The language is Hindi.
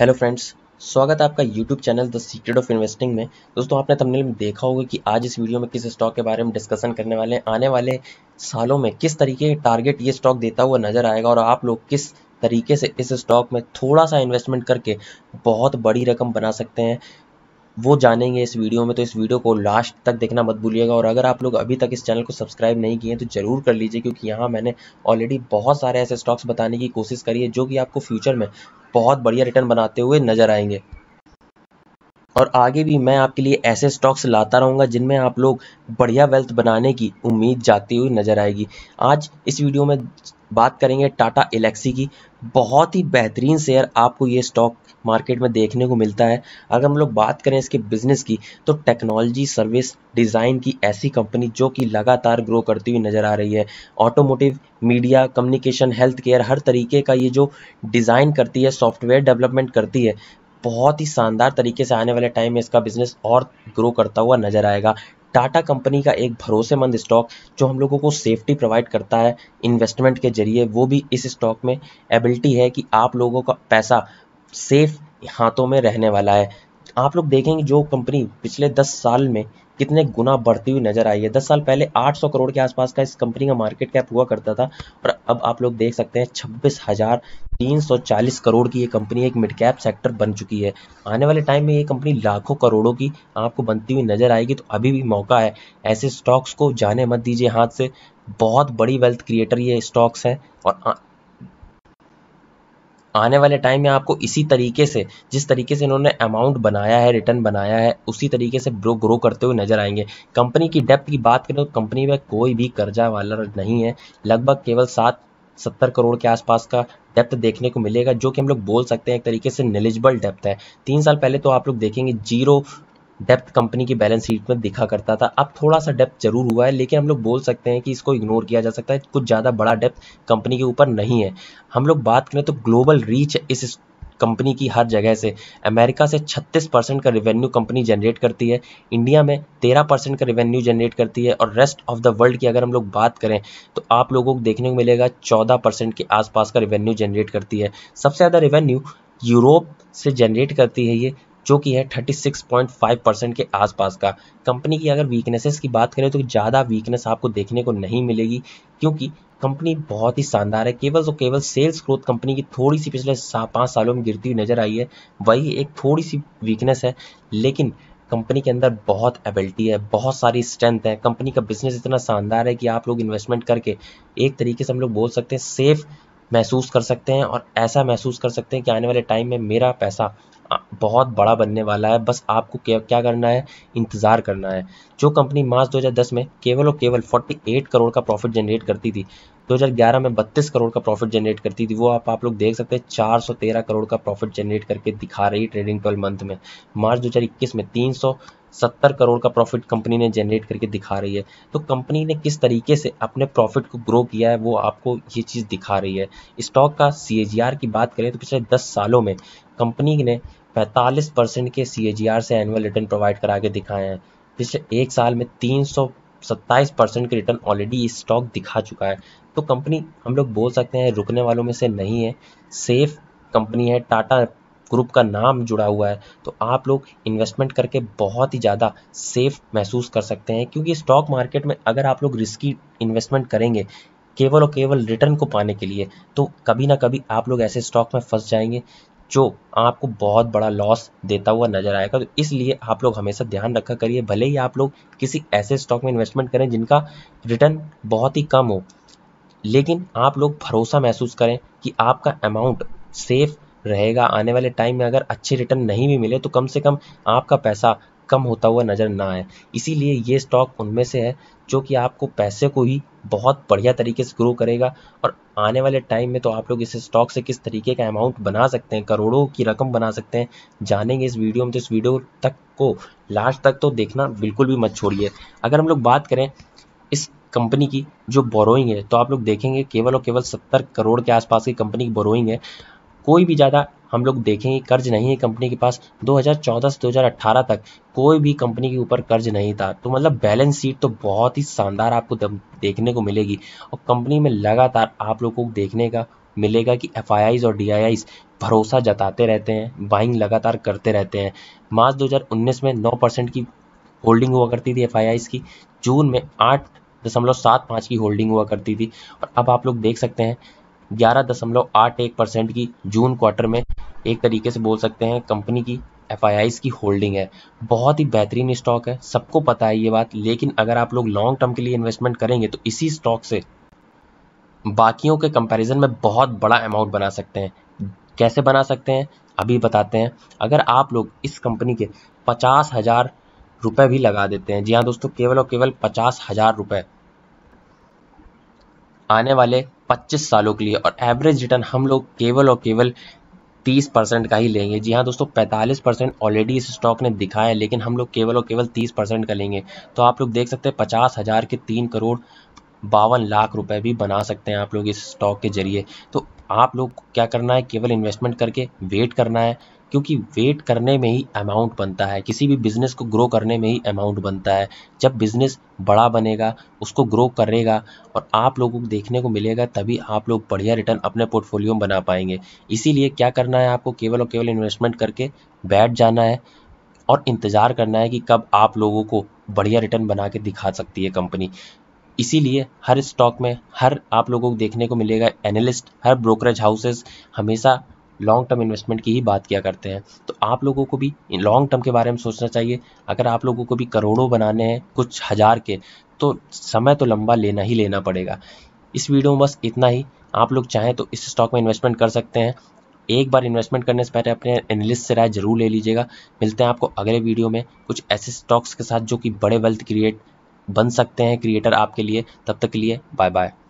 हेलो फ्रेंड्स स्वागत है आपका YouTube channel the secret of investing में दोस्तों आपने तमने में देखा होगा कि आज इस वीडियो में किस स्टॉक के बारे में डिस्कशन करने वाले हैं आने वाले सालों में किस तरीके के टारगेट ये स्टॉक देता हुआ नजर आएगा और आप लोग किस तरीके से इस स्टॉक में थोड़ा सा इन्वेस्टमेंट करके बहुत बड़ी रकम बना सकते हैं वो जानेंगे इस वीडियो में तो इस वीडियो को लास्ट तक देखना मत भूलिएगा और अगर आप लोग अभी तक इस चैनल को सब्सक्राइब नहीं किए हैं तो ज़रूर कर लीजिए क्योंकि यहाँ मैंने ऑलरेडी बहुत सारे ऐसे स्टॉक्स बताने की कोशिश करी है जो कि आपको फ्यूचर में बहुत बढ़िया रिटर्न बनाते हुए नजर आएंगे और आगे भी मैं आपके लिए ऐसे स्टॉक्स लाता रहूंगा जिनमें आप लोग बढ़िया वेल्थ बनाने की उम्मीद जाती हुई नज़र आएगी आज इस वीडियो में बात करेंगे टाटा इलेक्सी की बहुत ही बेहतरीन शेयर आपको ये स्टॉक मार्केट में देखने को मिलता है अगर हम लोग बात करें इसके बिजनेस की तो टेक्नोलॉजी सर्विस डिज़ाइन की ऐसी कंपनी जो कि लगातार ग्रो करती हुई नज़र आ रही है automotive media communication health care हर तरीके का ये जो डिज़ाइन करती है सॉफ्टवेयर डेवलपमेंट करती है बहुत ही शानदार तरीके से आने वाले टाइम में इसका बिजनेस और ग्रो करता हुआ नजर आएगा टाटा कंपनी का एक भरोसेमंद स्टॉक जो हम लोगों को सेफ्टी प्रोवाइड करता है इन्वेस्टमेंट के जरिए वो भी इस स्टॉक में एबिलिटी है कि आप लोगों का पैसा सेफ हाथों में रहने वाला है आप लोग देखेंगे जो कंपनी पिछले दस साल में कितने गुना बढ़ती हुई नजर आई है दस साल पहले 800 करोड़ के आसपास का इस कंपनी का मार्केट कैप हुआ करता था और अब आप लोग देख सकते हैं छब्बीस हजार तीन सौ चालीस करोड़ की ये कंपनी एक मिड कैप सेक्टर बन चुकी है आने वाले टाइम में ये कंपनी लाखों करोड़ों की आपको बनती हुई नजर आएगी तो अभी भी मौका है ऐसे स्टॉक्स को जाने मत दीजिए हाथ से बहुत बड़ी वेल्थ क्रिएटर ये स्टॉक्स हैं और आने वाले टाइम में आपको इसी तरीके से जिस तरीके से इन्होंने अमाउंट बनाया है रिटर्न बनाया है उसी तरीके से ग्रो ग्रो करते हुए नजर आएंगे कंपनी की डेप्थ की बात करें तो कंपनी में कोई भी कर्जा वाला नहीं है लगभग केवल सात सत्तर करोड़ के आसपास का डेप्थ देखने को मिलेगा जो कि हम लोग बोल सकते हैं एक तरीके से निलिजिबल डेप्थ है तीन साल पहले तो आप लोग देखेंगे जीरो डेप्थ कंपनी की बैलेंस शीट में दिखा करता था अब थोड़ा सा डेप्थ जरूर हुआ है लेकिन हम लोग बोल सकते हैं कि इसको इग्नोर किया जा सकता है कुछ ज़्यादा बड़ा डेप्थ कंपनी के ऊपर नहीं है हम लोग बात करें तो ग्लोबल रीच इस कंपनी की हर जगह से अमेरिका से 36 परसेंट का रेवेन्यू कंपनी जनरेट करती है इंडिया में 13 परसेंट का रेवेन्यू जनरेट करती है और रेस्ट ऑफ द वर्ल्ड की अगर हम लोग बात करें तो आप लोगों को देखने को मिलेगा 14 परसेंट के आसपास का रेवेन्यू जनरेट करती है सबसे ज़्यादा रेवेन्यू यूरोप से जनरेट करती है ये जो कि है 36.5 परसेंट के आसपास का कंपनी की अगर वीकनेसेस की बात करें तो ज़्यादा वीकनेस आपको देखने को नहीं मिलेगी क्योंकि कंपनी बहुत ही शानदार है केवल तो केवल सेल्स ग्रोथ कंपनी की थोड़ी सी पिछले सा, पाँच सालों में गिरती हुई नज़र आई है वही एक थोड़ी सी वीकनेस है लेकिन कंपनी के अंदर बहुत एबिलिटी है बहुत सारी स्ट्रेंथ है कंपनी का बिजनेस इतना शानदार है कि आप लोग इन्वेस्टमेंट करके एक तरीके से हम लोग बोल सकते हैं सेफ़ महसूस कर सकते हैं और ऐसा महसूस कर सकते हैं कि आने वाले टाइम में मेरा पैसा बहुत बड़ा बनने वाला है बस आपको क्या करना है इंतज़ार करना है जो कंपनी मार्च 2010 में केवल और केवल 48 करोड़ का प्रॉफिट जनरेट करती थी 2011 में 32 करोड़ का प्रॉफिट जनरेट करती थी वो आप आप लोग देख सकते हैं 413 करोड़ का प्रॉफिट जनरेट करके दिखा रही ट्रेडिंग ट्वेल्व मंथ में मार्च 2021 में 300 सत्तर करोड़ का प्रॉफिट कंपनी ने जनरेट करके दिखा रही है तो कंपनी ने किस तरीके से अपने प्रॉफिट को ग्रो किया है वो आपको ये चीज़ दिखा रही है स्टॉक का सी की बात करें तो पिछले दस सालों में कंपनी ने पैंतालीस परसेंट के सी से एनुअल रिटर्न प्रोवाइड करा के दिखाए हैं पिछले एक साल में तीन सत्ताईस परसेंट के रिटर्न ऑलरेडी स्टॉक दिखा चुका है तो कंपनी हम लोग बोल सकते हैं रुकने वालों में से नहीं है सेफ कंपनी है टाटा ग्रुप का नाम जुड़ा हुआ है तो आप लोग इन्वेस्टमेंट करके बहुत ही ज़्यादा सेफ महसूस कर सकते हैं क्योंकि स्टॉक मार्केट में अगर आप लोग रिस्की इन्वेस्टमेंट करेंगे केवल और केवल रिटर्न को पाने के लिए तो कभी ना कभी आप लोग ऐसे स्टॉक में फंस जाएंगे जो आपको बहुत बड़ा लॉस देता हुआ नजर आएगा तो इसलिए आप लोग हमेशा ध्यान रखा करिए भले ही आप लोग किसी ऐसे स्टॉक में इन्वेस्टमेंट करें जिनका रिटर्न बहुत ही कम हो लेकिन आप लोग भरोसा महसूस करें कि आपका अमाउंट सेफ़ रहेगा आने वाले टाइम में अगर अच्छे रिटर्न नहीं भी मिले तो कम से कम आपका पैसा कम होता हुआ नज़र ना आए इसीलिए ये स्टॉक उनमें से है जो कि आपको पैसे को ही बहुत बढ़िया तरीके से ग्रो करेगा और आने वाले टाइम में तो आप लोग इस स्टॉक से किस तरीके का अमाउंट बना सकते हैं करोड़ों की रकम बना सकते हैं जानेंगे इस वीडियो में तो इस वीडियो तक को लास्ट तक तो देखना बिल्कुल भी मत छोड़िए अगर हम लोग बात करें इस कंपनी की जो बोरोइंग है तो आप लोग देखेंगे केवल और केवल सत्तर करोड़ के आसपास की कंपनी की बोरोइंग है कोई भी ज़्यादा हम लोग देखेंगे कर्ज नहीं है कंपनी के पास 2014 से 2018 तक कोई भी कंपनी के ऊपर कर्ज नहीं था तो मतलब बैलेंस शीट तो बहुत ही शानदार आपको देखने को मिलेगी और कंपनी में लगातार आप लोगों को देखने का मिलेगा कि एफ और डी भरोसा जताते रहते हैं बाइंग लगातार करते रहते हैं मार्च 2019 में 9 परसेंट की होल्डिंग हुआ करती थी एफ की जून में आठ दशमलव सात पाँच की होल्डिंग हुआ करती थी और अब आप लोग देख सकते हैं ग्यारह दशमलव आठ एक परसेंट की जून क्वार्टर में एक तरीके से बोल सकते हैं कंपनी की एफ की होल्डिंग है बहुत ही बेहतरीन स्टॉक है सबको पता है ये बात लेकिन अगर आप लोग लॉन्ग टर्म के लिए इन्वेस्टमेंट करेंगे तो इसी स्टॉक से बाकियों के कंपैरिजन में बहुत बड़ा अमाउंट बना सकते हैं कैसे बना सकते हैं अभी बताते हैं अगर आप लोग इस कंपनी के पचास हज़ार रुपये भी लगा देते हैं जी हाँ दोस्तों केवल और केवल पचास हज़ार रुपये आने वाले 25 सालों के लिए और एवरेज रिटर्न हम लोग केवल और केवल 30 परसेंट का ही लेंगे जी हाँ दोस्तों 45 परसेंट ऑलरेडी इस स्टॉक ने दिखाया है लेकिन हम लोग केवल और केवल 30 परसेंट का लेंगे तो आप लोग देख सकते हैं पचास हज़ार के तीन करोड़ बावन लाख रुपए भी बना सकते हैं आप लोग इस स्टॉक के जरिए तो आप लोग क्या करना है केवल इन्वेस्टमेंट करके वेट करना है क्योंकि वेट करने में ही अमाउंट बनता है किसी भी बिज़नेस को ग्रो करने में ही अमाउंट बनता है जब बिज़नेस बड़ा बनेगा उसको ग्रो करेगा और आप लोगों को देखने को मिलेगा तभी आप लोग बढ़िया रिटर्न अपने पोर्टफोलियो में बना पाएंगे इसीलिए क्या करना है आपको केवल और केवल इन्वेस्टमेंट करके बैठ जाना है और इंतज़ार करना है कि कब आप लोगों को बढ़िया रिटर्न बना के दिखा सकती है कंपनी इसीलिए हर स्टॉक में हर आप लोगों को देखने को मिलेगा एनालिस्ट हर ब्रोकरेज हाउसेस हमेशा लॉन्ग टर्म इन्वेस्टमेंट की ही बात किया करते हैं तो आप लोगों को भी लॉन्ग टर्म के बारे में सोचना चाहिए अगर आप लोगों को भी करोड़ों बनाने हैं कुछ हज़ार के तो समय तो लंबा लेना ही लेना पड़ेगा इस वीडियो में बस इतना ही आप लोग चाहें तो इस स्टॉक में इन्वेस्टमेंट कर सकते हैं एक बार इन्वेस्टमेंट करने से पहले अपने एनालिस्ट से राय जरूर ले लीजिएगा मिलते हैं आपको अगले वीडियो में कुछ ऐसे स्टॉक्स के साथ जो कि बड़े वेल्थ क्रिएट बन सकते हैं क्रिएटर आपके लिए तब तक के लिए बाय बाय